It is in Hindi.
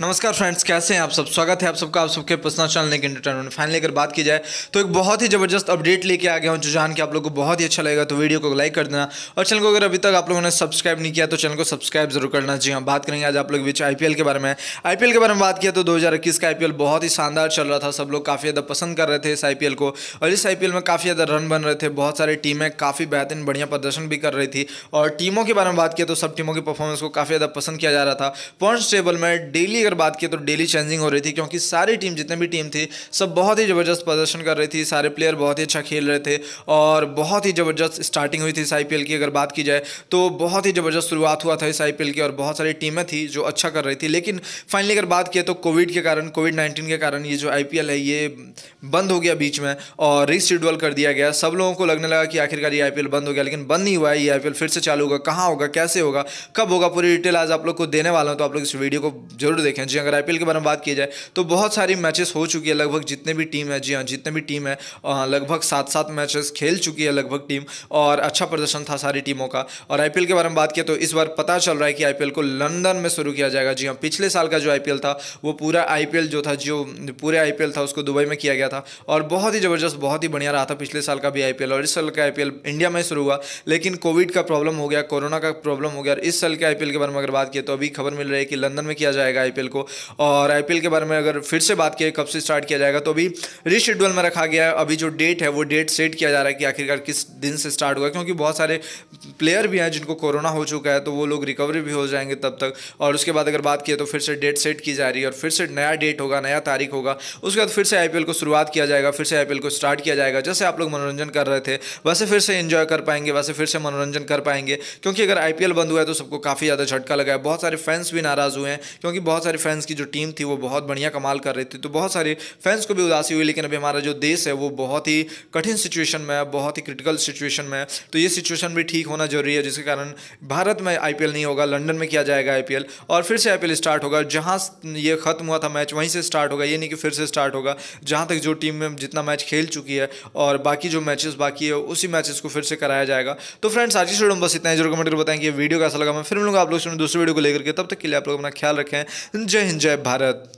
नमस्कार फ्रेंड्स कैसे हैं आप सब स्वागत है आप सबका आप सबके पर्सनल चैनल लेकिन इंटरटेनमेंट फाइनली अगर बात की जाए तो एक बहुत ही ज़बरदस्त अपडेट लेके आ गया हूं जो जान के आप लोगों को बहुत ही अच्छा लगेगा तो वीडियो को लाइक कर देना और चैनल को अगर अभी तक आप लोगों ने सब्सक्राइब नहीं किया तो चैनल को सब्सक्राइब जरूर करना जी हाँ बात करेंगे आज आप लोग बीच आई के बारे में आई के बारे में बात किया तो दो का आई बहुत ही शानदार चल रहा था सब लोग काफ़ी ज़्यादा पसंद कर रहे थे इस आई को और इस आई में काफ़ी ज़्यादा रन बन रहे थे बहुत सारी टीमें काफ़ी बेहतरीन बढ़िया प्रदर्शन भी कर रही थी और टीमों के बारे में बात किया तो सब टीमों की परफॉर्मेंस को काफ़ी ज़्यादा पसंद किया जा रहा था पॉइंट्स टेबल में डेली की अगर बात की तो डेली चेंजिंग हो रही थी क्योंकि सारी टीम जितने भी टीम थी सब बहुत ही ज़बरदस्त प्रदर्शन कर रही थी सारे प्लेयर बहुत ही अच्छा खेल रहे थे और बहुत ही ज़बरदस्त स्टार्टिंग हुई थी इस आई की अगर बात की जाए तो बहुत ही ज़बरदस्त शुरुआत हुआ था इस आई की और बहुत सारी टीमें थी जो अच्छा कर रही थी लेकिन फाइनली अगर बात की तो कोविड के कारण कोविड नाइन्टीन के कारण ये जो आई है ये बंद हो गया बीच में और रिशेड्यूल कर दिया गया सब लोगों को लगने लगा कि आखिरकार ये आई बंद हो गया लेकिन बंद नहीं हुआ है ये आई फिर से चालू होगा कहाँ होगा कैसे होगा कब होगा पूरी डिटेल आज आप लोग को देने वाला हूँ तो आप लोग इस वीडियो को जरूर देखें जी अगर आईपीएल के बारे में बात की जाए तो बहुत सारी मैचेस हो चुकी है लगभग जितने भी टीम है जी हाँ जितने भी टीम है लगभग सात सात मैचेस खेल चुकी है लगभग टीम और अच्छा प्रदर्शन था सारी टीमों का और आई के बारे में बात किया तो इस बार पता चल रहा है कि आई को लंदन में शुरू किया जाएगा जी हाँ पिछले साल का जो आई था वो पूरा आई जो था जो पूरे आई था उसको दुबई में किया गया था और बहुत ही ज़बरदस्त बहुत ही बढ़िया रहा था पिछले साल का भी आई और इस साल का आई इंडिया में शुरू हुआ लेकिन कोविड का प्रॉब्लम हो गया कोरोना का प्रॉब्लम हो गया और इस साल के आईपीएल के बारे में अगर बात की तो अभी खबर मिल रही है कि लंदन में किया जाएगा आईपीएल आईपीएल को और आई के बारे में अगर फिर से बात की कब से स्टार्ट किया जाएगा तो अभी रिशेड्यूल में रखा गया है अभी जो डेट है वो डेट सेट किया जा रहा है कि आखिरकार किस दिन से स्टार्ट होगा क्योंकि बहुत सारे प्लेयर भी हैं जिनको कोरोना हो चुका है तो वो लोग रिकवरी भी हो जाएंगे तब तक और उसके बाद अगर बात की तो फिर से डेट सेट की जा रही है और फिर से नया डेट होगा नया तारीख होगा उसके बाद फिर से आई को शुरुआत किया जाएगा फिर से आई को स्टार्ट किया जाएगा जैसे आप लोग मनोरंजन कर रहे थे वैसे फिर से इन्जॉय कर पाएंगे वैसे फिर से मनोरंजन कर पाएंगे क्योंकि अगर आई बंद हुआ है तो सबको काफ़ी ज़्यादा झटका लगा है बहुत सारे फैंस भी नाराज़ हुए हैं क्योंकि बहुत सारे सारे फैंस की जो टीम थी वो बहुत बढ़िया कमाल कर रही थी तो बहुत सारे फैंस को भी उदासी हुई लेकिन अभी हमारा जो देश है वो बहुत ही कठिन सिचुएशन में है बहुत ही क्रिटिकल सिचुएशन में है तो ये सिचुएशन भी ठीक होना जरूरी है जिसके कारण भारत में आई नहीं होगा लंडन में किया जाएगा आई और फिर से आई स्टार्ट होगा जहाँ ये ख़त्म हुआ था मैच वहीं से स्टार्ट होगा ये नहीं कि फिर से स्टार्ट होगा जहाँ तक जो टीम में जितना मैच खेल चुकी है और बाकी जो मैचेस बाकी है उसी मैचेस को फिर से कराया जाएगा तो फ्रेंड्स आज की स्टूडियो में बस इतना ही जरूर कमेंट कर बताएं कि वीडियो कैसा लगा मैं फिर मिलूंगा आप लोग दूसरे वीडियो को लेकर के तब तक के लिए आप लोग अपना ख्याल रखें हिंद जय हिंद भारत